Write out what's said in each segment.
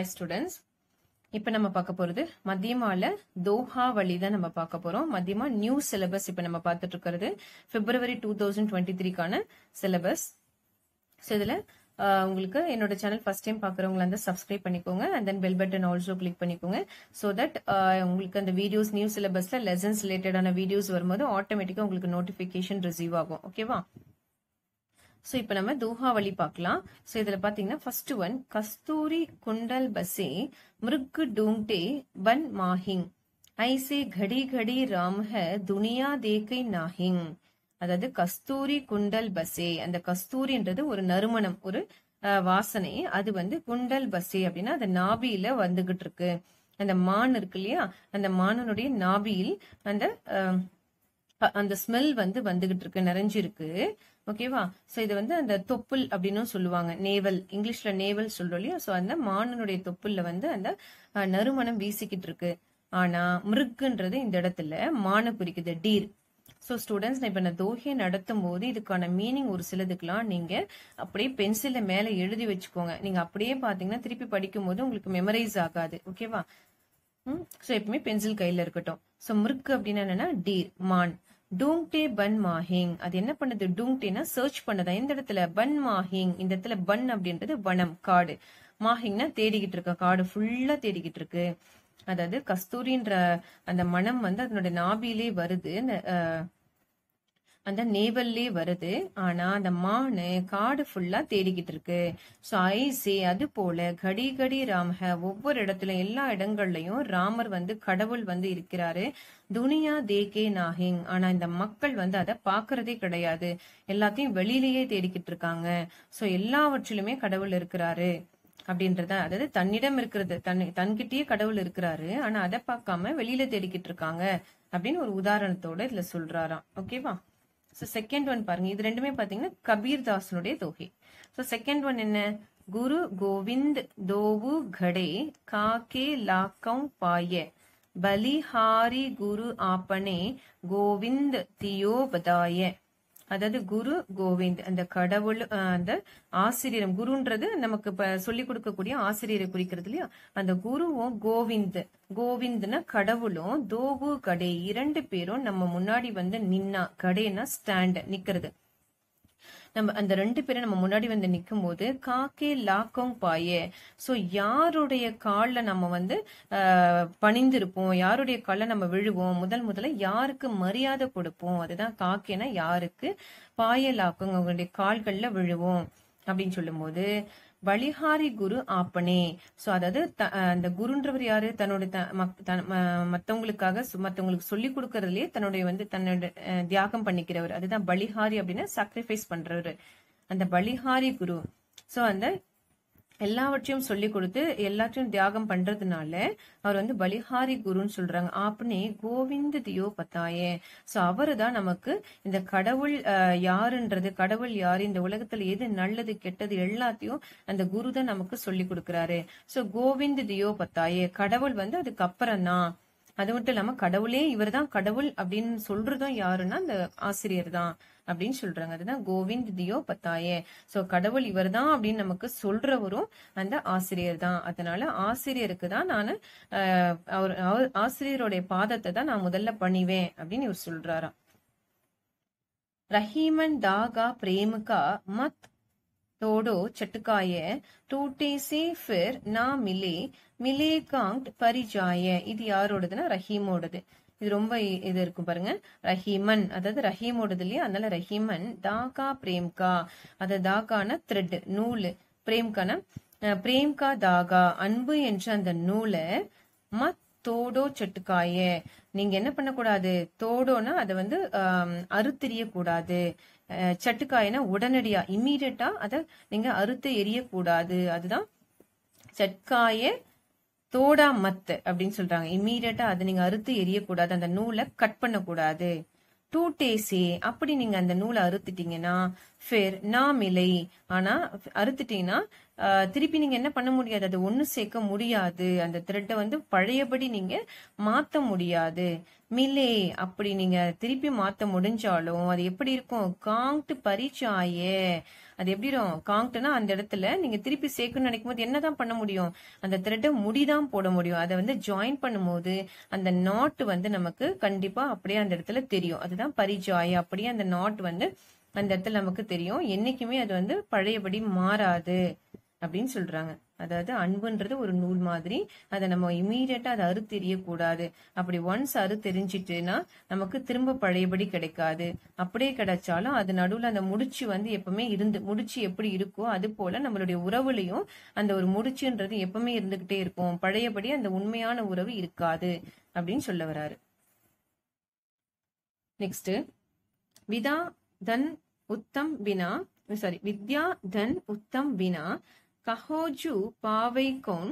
hi students இப்ப நம்ம பார்க்க போறது மதியமால தோஹா வழி தான் நம்ம பார்க்க போறோம் மத்தியமா நியூ சிலபஸ் இப்ப நம்ம பார்த்துட்டு இருக்கிறது பிப்ரவரி டூ தௌசண்ட் டுவெண்ட்டி த்ரீக்கான சிலபஸ் ஸோ இதுல உங்களுக்கு என்னோட சேனல் ஃபர்ஸ்ட் டைம் பார்க்குறவங்களா வந்து சப்ஸ்கிரைப் பண்ணிக்கோங்க and then bell button also click பண்ணிக்கோங்க ஸோ தட் உங்களுக்கு அந்த வீடியோஸ் நியூ சிலபஸ்ல லெசன்ஸ் ரிலேட்டடான வீடியோஸ் வரும்போது ஆட்டோமேட்டிக்கா உங்களுக்கு நோட்டிபிகேஷன் ரிசீவ் ஆகும் ஓகேவா ஸோ இப்போ நம்ம தோஹாவளி பார்க்கலாம் ஸோ இதில் பார்த்தீங்கன்னா ஃபர்ஸ்ட் ஒன் கஸ்தூரி குண்டல் பசே மிருக் டூங்டே பன் மாஹிங் ஐசே கடி கடி ராம்ஹ துனியா தேக்கை நாஹிங் அதாவது கஸ்தூரி குண்டல் பசே அந்த கஸ்தூரின்றது ஒரு நறுமணம் ஒரு வாசனை அது வந்து குண்டல் பசே அப்படின்னா அந்த நாபியில வந்துகிட்டு இருக்கு அந்த மான் இருக்கு இல்லையா அந்த மானனுடைய நாபியில் அந்த அந்த ஸ்மெல் வந்து வந்துகிட்டு இருக்கு நிறைஞ்சிருக்கு ஓகேவா சோ இது வந்து அந்த தொப்புள் அப்படின்னு சொல்லுவாங்க நேவல் இங்கிலீஷ்ல நேவல் சொல்றோம் இல்லையா சோ அந்த மானனுடைய தொப்புள்ல வந்து அந்த நறுமணம் வீசிக்கிட்டு இருக்கு ஆனா மிருக்குன்றது இந்த இடத்துல மான குறிக்குது டீர் ஸோ ஸ்டூடெண்ட்ஸ் இப்போ நான் தோகையை நடத்தும் போது இதுக்கான மீனிங் ஒரு சிலதுக்கெலாம் நீங்கள் அப்படியே பென்சில மேலே எழுதி வச்சுக்கோங்க நீங்கள் அப்படியே பார்த்தீங்கன்னா திருப்பி படிக்கும் போது உங்களுக்கு மெமரைஸ் ஆகாது ஓகேவா ஸோ எப்பவுமே பென்சில் கையில் இருக்கட்டும் ஸோ மிருக்கு அப்படின்னா என்னன்னா டீர் மான் டூங்டே பன் மாஹிங் அது என்ன பண்ணுது டூங்டேனா சர்ச் பண்ணதா இந்த இடத்துல பன் மாஹிங் இந்த இடத்துல பன் அப்படின்றது வனம் காடு மாஹிங்னா தேடிக்கிட்டு இருக்க காடு ஃபுல்லா தேடிக்கிட்டு இருக்கு அதாவது கஸ்தூரின்ற அந்த மனம் வந்து அதனுடைய நாபிலே வருது அந்த நேவல்லே வருது ஆனா அந்த மானு காடு ஃபுல்லா தேடிக்கிட்டு இருக்கு ஸோ ஐசி அது போல கடி கடி ராமஹ ஒவ்வொரு இடத்துல எல்லா இடங்கள்லயும் ராமர் வந்து கடவுள் வந்து இருக்கிறாரு துனியா தேகே நாகிங் ஆனா இந்த மக்கள் வந்து அதை பாக்குறதே கிடையாது எல்லாத்தையும் வெளியிலேயே தேடிக்கிட்டு இருக்காங்க ஸோ எல்லாவற்றிலுமே கடவுள் இருக்கிறாரு அப்படின்றத அதாவது தன்னிடம் இருக்கிறது தன் தன்கிட்டயே கடவுள் இருக்கிறாரு ஆனா அதை பார்க்காம வெளியில தேடிக்கிட்டு இருக்காங்க அப்படின்னு ஒரு உதாரணத்தோட இதுல சொல்றாராம் ஓகேவா ஸோ செகண்ட் ஒன் பாருங்க இது ரெண்டுமே பார்த்தீங்கன்னா கபீர் தாசனுடைய தொகை ஸோ செகண்ட் ஒன் என்ன குரு கோவிந்த் தோவு கடே காக்கே லாக்கௌ பாய பலிஹாரி குரு ஆப்பனே கோவிந்த் தியோபதாய அதாவது குரு கோவிந்த் அந்த கடவுள் அந்த ஆசிரியர் குருன்றது நமக்கு இப்ப சொல்லி கொடுக்கக்கூடிய ஆசிரியரை குறிக்கிறது இல்லையா அந்த குருவும் கோவிந்த் கோவிந்த்னா கடவுளும் தோகு கடே இரண்டு பேரும் நம்ம முன்னாடி வந்து நின்னா கடேனா ஸ்டாண்ட் நிக்கிறது நம்ம அந்த ரெண்டு பேரும் நம்ம முன்னாடி வந்து நிற்கும் போது காக்கே லாக்கோங் பாயே ஸோ யாருடைய காலில் நம்ம வந்து பணிந்திருப்போம் யாருடைய காலில் நம்ம விழுவோம் முதல் முதல்ல யாருக்கு மரியாதை கொடுப்போம் அதுதான் காக்கேனா யாருக்கு பாயே லாக்கோங் அவங்களுடைய கால்களில் விழுவோம் அப்படின்னு சொல்லும்போது பலிஹாரி குரு ஆப்பனே சோ அதாவது அந்த குருன்றவர் யாரு தன்னுடைய மத்தவங்களுக்காக மத்தவங்களுக்கு சொல்லி கொடுக்கறதுலயே தன்னுடைய வந்து தன்னோட தியாகம் பண்ணிக்கிறவர் அதுதான் பலிஹாரி அப்படின்னா சாக்ரிஃபைஸ் பண்றவர் அந்த பலிஹாரி குரு சோ அந்த எல்லாவற்றையும் சொல்லி கொடுத்து எல்லாத்தையும் தியாகம் பண்றதுனால அவர் வந்து பலிஹாரி குருன்னு சொல்றாங்க ஆப்னே கோவிந்த தியோ பத்தாயே சோ அவரு தான் நமக்கு இந்த கடவுள் யாருன்றது கடவுள் யாரு இந்த உலகத்துல எது நல்லது கெட்டது எல்லாத்தையும் அந்த குரு தான் நமக்கு சொல்லி கொடுக்கறாரு சோ கோவிந்த தியோ பத்தாயே கடவுள் வந்து அதுக்கு அப்புறம் தான் அது மட்டும் இல்லாம கடவுளே இவர் தான் கடவுள் அப்படின்னு சொல்றதும் யாருன்னா அந்த ஆசிரியர் தான் அப்படின்னு சொல்றாங்க அதுதான் கோவிந்த் தியோ பத்தாயே சோ கடவுள் இவர் தான் அப்படின்னு நமக்கு சொல்றவரும் அந்த ஆசிரியர் தான் அதனால ஆசிரியருக்கு தான் நான் அவர் ஆசிரியருடைய பாதத்தை தான் நான் முதல்ல பண்ணிவேன் அப்படின்னு இவர் சொல்றாராம் ரஹீமன் தாகா பிரேமுகா மத் தோடோ சட்டுக்காய டூட்டி சி நா மிலே மிலே காங்ட் பரிஜாய இது யாரோடதுன்னா ரஹீமோடது இது ரொம்ப இது இருக்கும் பாருங்க ரஹீமன் அதாவது ரஹீமோடது இல்லையா அதனால ரஹீமன் தாக்கா பிரேம்கா அது தாக்கான த்ரெட் நூல் பிரேம்கான பிரேம்கா தாகா அன்பு என்ற அந்த நூலை மத் தோடோ செட்டுக்காய நீங்க என்ன பண்ணக்கூடாது தோடோனா அதை வந்து அறுத்தெறிய கூடாது சட்டுக்காயனா உடனடியா இம்மீடியட்டா அதை நீங்க அறுத்து எரியக்கூடாது அதுதான் சட்காய தோடா மத்த அப்படின்னு சொல்றாங்க இம்மீடியட்டா அதை நீங்க அறுத்து எரியக்கூடாது அந்த நூலை கட் பண்ணக்கூடாது டூ டேஸே அப்படி நீங்க அந்த நூலை அறுத்துட்டீங்கன்னா ஃபேர் நாம் ஆனா அறுத்துட்டீங்கன்னா திருப்பி நீங்க என்ன பண்ண முடியாது அது ஒண்ணு சேர்க்க முடியாது அந்த த்ரெட்டை வந்து பழையபடி நீங்க மாத்த முடியாது மில்லே அப்படி நீங்க திருப்பி மாத்த முடிஞ்சாலும் அது எப்படி இருக்கும் காங்ட்டு பரிச்சாயே அது எப்படிடும் காங்க்ட்னா அந்த இடத்துல நீங்க திருப்பி சேர்க்கணும்னு நினைக்கும் போது என்னதான் பண்ண முடியும் அந்த த்ரெட்டை முடிதான் போட முடியும் அதை வந்து ஜாயின் பண்ணும்போது அந்த நாட் வந்து நமக்கு கண்டிப்பா அப்படியே அந்த இடத்துல தெரியும் அதுதான் பரிஜாய் அப்படியே அந்த நாட் வந்து அந்த இடத்துல நமக்கு தெரியும் என்னைக்குமே அது வந்து பழையபடி மாறாது அப்படின்னு சொல்றாங்க அதாவது அன்புன்றது ஒரு நூல் மாதிரி அதை நம்ம இமீடியட்டா அதை தெரியக்கூடாது அப்படி ஒன்ஸ் அறு தெரிஞ்சிட்டுனா நமக்கு திரும்ப பழையபடி கிடைக்காது அப்படியே கிடைச்சாலும் அது நடுவில் அந்த முடிச்சு வந்து எப்பவுமே இருந்து முடிச்சு எப்படி இருக்கோ அது போல நம்மளுடைய உறவுலையும் அந்த ஒரு முடிச்சுன்றது எப்பவுமே இருந்துகிட்டே இருக்கும் பழையபடி அந்த உண்மையான உறவு இருக்காது அப்படின்னு சொல்ல வராரு நெக்ஸ்ட் விதா தன் உத்தம் வினா சாரி வித்யா தன் உத்தம் வினா கஹோஜு பாவைகோன்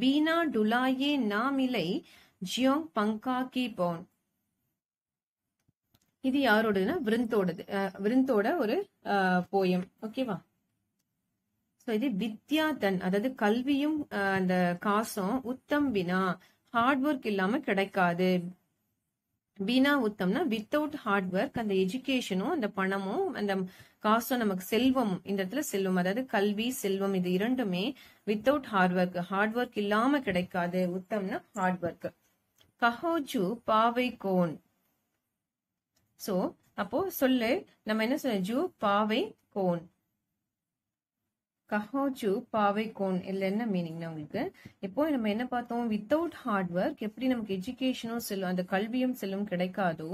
பீனா டுலாயே நாமிலை ஜியோங் பங்கா கி போன் இது யாரோடதுன்னா விருந்தோடது விருந்தோட ஒரு போயம் ஓகேவா சோ இது வித்யா தன் அதாவது கல்வியும் அந்த காசும் உத்தம் வினா ஹார்ட் ஒர்க் இல்லாம கிடைக்காது பீனா உத்தம்னா வித்தவுட் ஹார்ட் ஒர்க் அந்த எஜுகேஷனும் அந்த பணமும் அந்த காசும் நமக்கு செல்வம் இந்த இடத்துல செல்வம் அதாவது கல்வி செல்வம் இது இரண்டுமே without hard work hard work இல்லாம கிடைக்காது உத்தம்னா ஹார்ட் ஒர்க் கஹோஜு பாவை கோன் சோ அப்போ சொல்லு நம்ம என்ன சொல்ல ஜூ பாவை கோன் பாவை கோன் இல்லை என்ன மீனிங்னா உங்களுக்கு இப்போ நம்ம என்ன பார்த்தோம் வித்தவுட் ஹார்ட் ஒர்க் எப்படி நமக்கு எஜுகேஷனும் செல்லும் அந்த கல்வியும் செல்லும் கிடைக்காதோ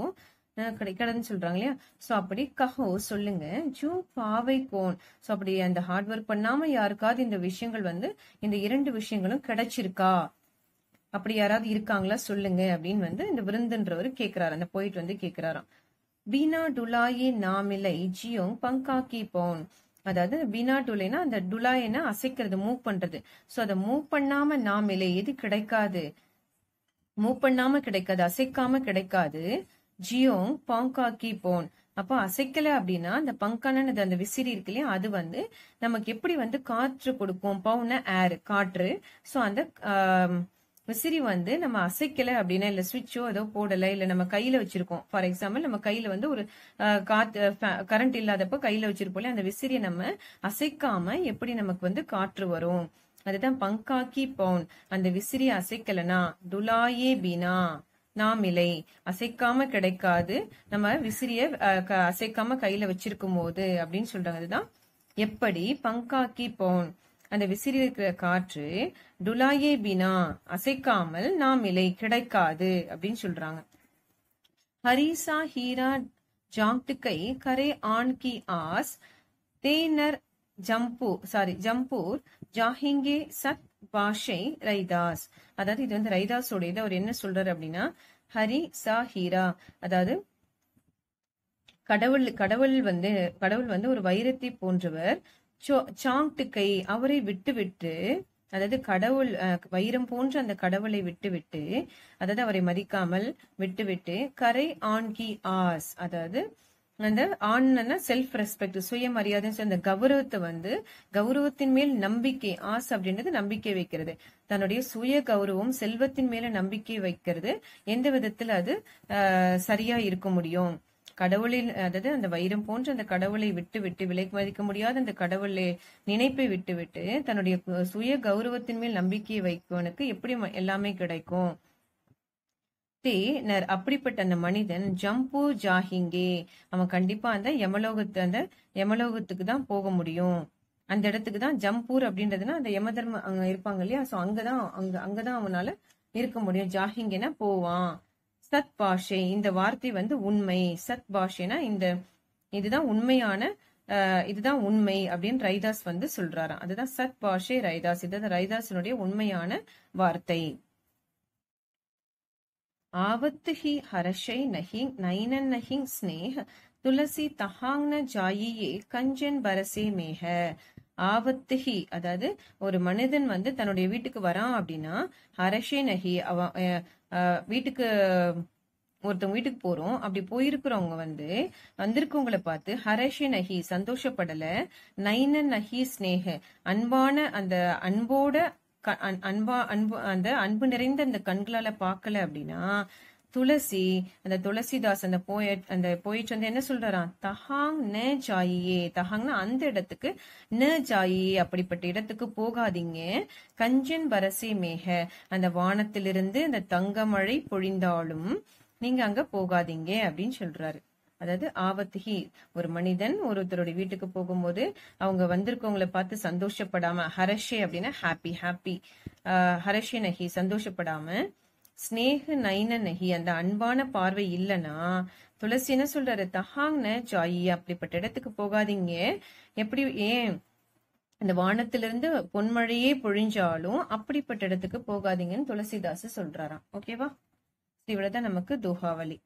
கிடைக்காதுன்னு சொல்றாங்க இல்லையா ஸோ அப்படி கஹோ சொல்லுங்க ஜூ பாவை கோன் ஸோ அப்படி அந்த ஹார்ட் ஒர்க் பண்ணாம யாருக்காவது இந்த விஷயங்கள் வந்து இந்த இரண்டு விஷயங்களும் கிடைச்சிருக்கா அப்படி யாராவது இருக்காங்களா சொல்லுங்க அப்படின்னு வந்து இந்த விருந்துன்றவர் கேட்கிறாரு அந்த போயிட்டு வந்து கேட்கிறாராம் பீனா டுலாயி நாமிலை ஜியோங் பங்காக்கி போன் அதாவது வினா டுலைனா அந்த டுலாயனை அசைக்கிறது மூவ் பண்றது சோ அதை மூவ் பண்ணாம நாமிலே எது கிடைக்காது மூவ் பண்ணாம கிடைக்காது அசைக்காம கிடைக்காது ஜியோங் கி போன் அப்போ அசைக்கல அப்படின்னா அந்த பங்கானது அந்த விசிறி இருக்கு இல்லையா அது வந்து நமக்கு எப்படி வந்து காற்று கொடுக்கும் பவுன ஏர் காற்று சோ அந்த விசிறி வந்து நம்ம அசைக்கல அப்படின்னா இல்ல சுவிட்சோ ஏதோ போடல இல்ல நம்ம கையில வச்சிருக்கோம் ஃபார் எக்ஸாம்பிள் நம்ம கையில வந்து ஒரு காத்து கரண்ட் இல்லாதப்ப கையில வச்சிருப்போம்ல அந்த விசிறியை நம்ம அசைக்காம எப்படி நமக்கு வந்து காற்று வரும் அதுதான் பங்காக்கி பவுன் அந்த விசிறியை அசைக்கலனா துலாயே பீனா நாம் அசைக்காம கிடைக்காது நம்ம விசிறிய அசைக்காம கையில வச்சிருக்கும் போது அப்படின்னு சொல்றாங்க அதுதான் எப்படி பங்காக்கி பவுன் அந்த இருக்கிற காற்று டுலாயே பினா அசைக்காமல் நாம் இல்லை கிடைக்காது அப்படின்னு சொல்றாங்க ஹரிசா ஹீரா ஜாங்டுக்கை கரே ஆன் கி ஆஸ் தேனர் ஜம்பூ சாரி ஜம்பூர் ஜாஹிங்கே சத் பாஷை ரைதாஸ் அதாவது இது வந்து ரைதாஸோட இது அவர் என்ன சொல்றாரு அப்படின்னா ஹரி சா ஹீரா அதாவது கடவுள் கடவுள் வந்து கடவுள் வந்து ஒரு வைரத்தை போன்றவர் சாங்டுக்கை அவரை விட்டுவிட்டு அதாவது கடவுள் வைரம் போன்ற அந்த கடவுளை விட்டுவிட்டு அதாவது அவரை மதிக்காமல் விட்டுவிட்டு கரை ஆண் கி ஆஸ் அதாவது அந்த ஆண் செல்ஃப் ரெஸ்பெக்ட் சுயமரியாதைன்னு அந்த கௌரவத்தை வந்து கௌரவத்தின் மேல் நம்பிக்கை ஆஸ் அப்படின்றது நம்பிக்கை வைக்கிறது தன்னுடைய சுய கௌரவம் செல்வத்தின் மேல நம்பிக்கை வைக்கிறது எந்த விதத்துல அது சரியா இருக்க முடியும் கடவுளின் அதாவது அந்த வைரம் போன்ற அந்த கடவுளை விட்டு விட்டு விலைக்கு மதிக்க முடியாத அந்த கடவுளை நினைப்பை விட்டு விட்டு தன்னுடைய சுய கௌரவத்தின் மேல் நம்பிக்கையை வைப்பவனுக்கு எப்படி எல்லாமே கிடைக்கும் நர் அப்படிப்பட்ட அந்த மனிதன் ஜம்பு ஜாஹிங்கே அவன் கண்டிப்பா அந்த யமலோகத்து அந்த யமலோகத்துக்கு தான் போக முடியும் அந்த இடத்துக்கு தான் ஜம்பூர் அப்படின்றதுன்னா அந்த யம தர்ம அங்க இருப்பாங்க இல்லையா சோ அங்கதான் அங்க அங்கதான் அவனால இருக்க முடியும் ஜாஹிங்கன்னா போவான் சத் பாஷை இந்த வார்த்தை வந்து உண்மை சத் பாஷைனா இந்த இதுதான் உண்மையான இதுதான் உண்மை அப்படின்னு ரைதாஸ் வந்து சொல்றாராம் அதுதான் சத் பாஷை ரைதாஸ் இதுதான் ரைதாசனுடைய உண்மையான வார்த்தை ஆவத்து ஹி ஹரஷை நஹிங் நைனன் நஹிங் ஸ்னேஹ துளசி தஹாங்ன ஜாயியே கஞ்சன் பரசே மேக ஆவத்து ஹி அதாவது ஒரு மனிதன் வந்து தன்னுடைய வீட்டுக்கு வரான் அப்படின்னா ஹரஷே நஹி அவன் வீட்டுக்கு ஒருத்தவங்க வீட்டுக்கு போறோம் அப்படி போயிருக்கிறவங்க வந்து வந்திருக்கவங்களை பார்த்து ஹரஷி நஹி சந்தோஷப்படல நைன நஹி ஸ்னேக அன்பான அந்த அன்போட அன்பா அன்பு அந்த அன்பு நிறைந்த அந்த கண்களால பாக்கல அப்படின்னா துளசி அந்த துளசிதாஸ் அந்த போயட் அந்த போயிட்டு வந்து என்ன சொல்றான் தஹாங் ந ஜாயியே தஹாங்னா அந்த இடத்துக்கு ந ஜாயியே அப்படிப்பட்ட இடத்துக்கு போகாதீங்க கஞ்சன் பரசி மேக அந்த வானத்திலிருந்து அந்த தங்க மழை பொழிந்தாலும் நீங்க அங்க போகாதீங்க அப்படின்னு சொல்றாரு அதாவது ஆபத்துகி ஒரு மனிதன் ஒருத்தருடைய வீட்டுக்கு போகும்போது அவங்க வந்திருக்கவங்களை பார்த்து சந்தோஷப்படாம ஹரஷே அப்படின்னா ஹாப்பி ஹாப்பி ஹரஷே நகி சந்தோஷப்படாம ஸ்னேக நகி அந்த அன்பான பார்வை இல்லைன்னா துளசி என்ன சொல்றாரு தஹாங்ன ஜாயி அப்படிப்பட்ட இடத்துக்கு போகாதீங்க எப்படி ஏன் இந்த வானத்திலிருந்து பொன்மழையே பொழிஞ்சாலும் அப்படிப்பட்ட இடத்துக்கு போகாதீங்கன்னு துளசிதாசு சொல்றாராம் ஓகேவா இவ்வளவுதான் நமக்கு தோஹாவலி